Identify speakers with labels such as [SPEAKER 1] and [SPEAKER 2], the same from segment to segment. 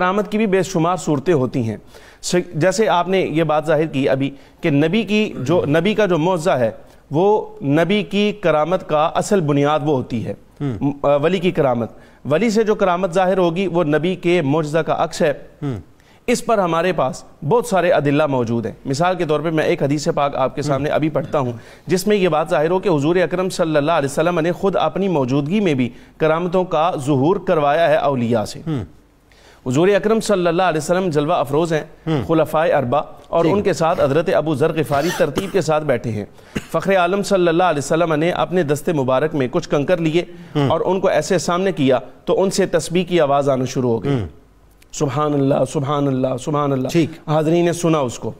[SPEAKER 1] करामत की भी बेशुमार सूरतें होती हैं जैसे आपने ये बात जाहिर की अभी कि नबी की जो नबी का जो मुआवजा है वो नबी की करामत का असल बुनियाद वो होती है हम्म। वली की करामत वली से जो करामत जाहिर होगी वो नबी के मुआजा का अक्स है हम्म। इस पर हमारे पास बहुत सारे अदिल्ला मौजूद हैं मिसाल के तौर पे मैं एक हदीस पाक आपके हम्म। सामने अभी पढ़ता हूँ जिसमें यह बात जाहिर हो कि हुजूर अकरम सल्लल्लाहु अलैहि वसल्लम ने खुद अपनी मौजूदगी में भी करामतों का जहूर करवाया है अलिया से हजूर अक्रम सल्लाम जलवा अफरोज़ हैं हम्म। खुलफ़ा अरबा और उनके साथ हजरत अबू ज़र गफ़ारी तरतीब के साथ बैठे हैं फ़खर आलम सल्ला ने अपने दस्ते मुबारक में कुछ कंकर लिए हम्म। और उनको ऐसे सामने किया तो उनसे तस्बी की आवाज़ आना शुरू हो गई हम्म। सुबहान अल्लाह सुबहान अल्लाह सुबहान अल्लाह ठीक हाजरी ने सुना उसको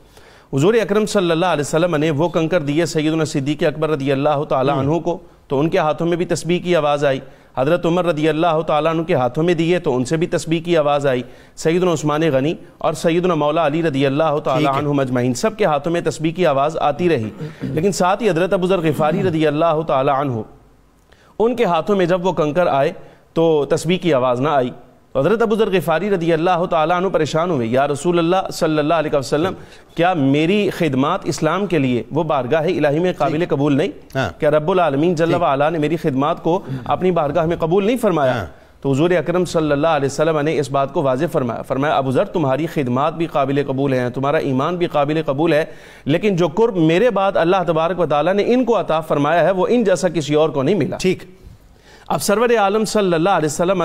[SPEAKER 1] हजूर अक्रम सल्लाम ने वो कंकर दिए सैदी के अकबर रदी अल्लाह तु को तो उनके हाथों में भी तस्बी की आवाज़ आई हज़रत उमर रदी अल्लाह तु के हाथों में दिए तो उनसे भी तस्बी की आवाज़ आई सैदन उस्मान गनी और सैदन मौला अली रदी अल्लाह तु मजमाइन सब के हाथों में तस्बी की आवाज़ आती रही लेकिन साथ ही हज़रत अबूज़र गफ़ारी रदी अल्लाह तु उनके हाथों में जब वो कंकर आए तो तस्बी की आवाज़ ना आई हज़रत अबू जर गफ़ारी रदी अल्लाह तु परेशान हुए या रसूल अल्लाह सल्ला वसलम क्या मेरी खिदमत इस्लाम के लिए वो बारगाह इलाही में काबिल कबूल नहीं हाँ। क्या रबालमीन जल्ला वाला ने मेरी खिदमत को अपनी बारगाह में कबूल नहीं फरमाया हाँ। तो हजूर अक्रम सल्लाम ने इस बात को वाज फरमाया फरमाया अबूज़र तुम्हारी खिदमत भी काबिल कबूल हैं तुम्हारा ईमान भी काबिल कबूल है लेकिन जो कुर्ब मेरे बाद अल्लाह तबारक वाली ने इनको अता फरमाया है वो इन जैसा किसी और को नहीं मिला ठीक अब सरवर आलम सल्ला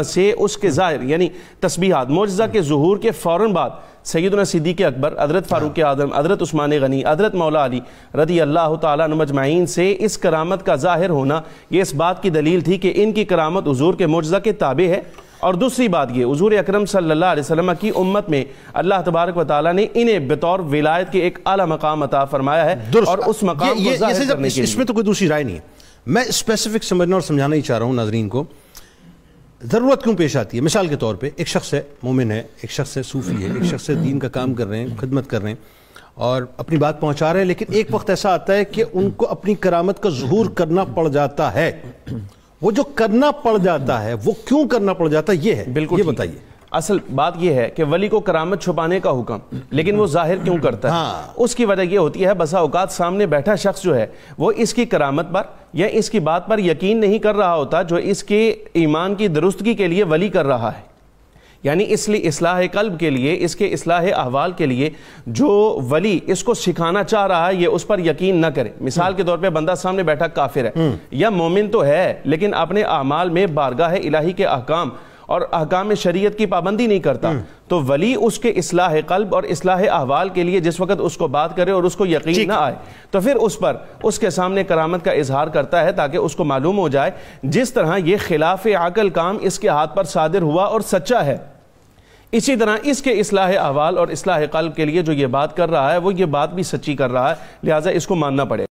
[SPEAKER 1] से उसके ज़ाहिर यानी तस्बीहात मोजा के जहूर के फ़ौर बाद सैदना के अकबर अदरत फ़ारूक आदम अदरत उस्मान गनी अदरत मौला अली रदी अल्लाह तजमाइन से इस करामत का ज़ाहिर होना ये इस बात की दलील थी कि इनकी करामत हजूर के मोजा के ताबे है और दूसरी बात ये हजूर अक्रम सल्ला की उम्मत में अल्लाह तबारक वाली ने इन्हें बतौर विलायत के एक अला मकाम अता फरमाया है और उस मकाम इसमें तो कोई दूसरी राय नहीं है मैं स्पेसिफिक समझना और समझाना ही चाह रहा हूँ नाजरीन को ज़रूरत क्यों पेश आती है मिसाल के तौर पे एक शख्स है मोमिन है एक शख्स है सूफ़ी है एक शख्स है दीन का काम कर रहे हैं खदमत कर रहे हैं और अपनी बात पहुंचा रहे हैं लेकिन एक वक्त ऐसा आता है कि उनको अपनी करामत का जहूर करना पड़ जाता है वो जो करना पड़ जाता है वो क्यों करना पड़ जाता है ये है बिल्कुल ये बताइए असल बात यह है कि वली को करामत छुपाने का हुक्म लेकिन वो जाहिर क्यों करता है हाँ। उसकी वजह यह होती है बसा औकात सामने बैठा शख्स जो है वो इसकी करामत पर या इसकी बात पर यकीन नहीं कर रहा होता जो इसके ईमान की दुरुस्तगी के लिए वली कर रहा है यानी इसलिए इसलाह कल्ब के लिए इसके असलाह अहवाल के लिए जो वली इसको सिखाना चाह रहा है ये उस पर यकीन ना करे मिसाल के तौर पे बंदा सामने बैठा काफिर है हम्म। या मोमिन तो है लेकिन अपने अमाल में बारगाह इलाही के अहकाम और अहकाम शरीयत की पाबंदी नहीं करता हम्म। तो वली उसके असलाह कल्ब और असलाह अहवाल के लिए जिस वक्त उसको बात करे और उसको यकीन ना आए तो फिर उस पर उसके सामने करामत का इजहार करता है ताकि उसको मालूम हो जाए जिस तरह ये खिलाफ आकल काम इसके हाथ पर सादिर हुआ और सच्चा है इसी तरह इसके असलाह अहवाल और असलाह कल्ब के लिए जो ये बात कर रहा है वो ये बात भी सच्ची कर रहा है लिहाजा इसको मानना पड़ेगा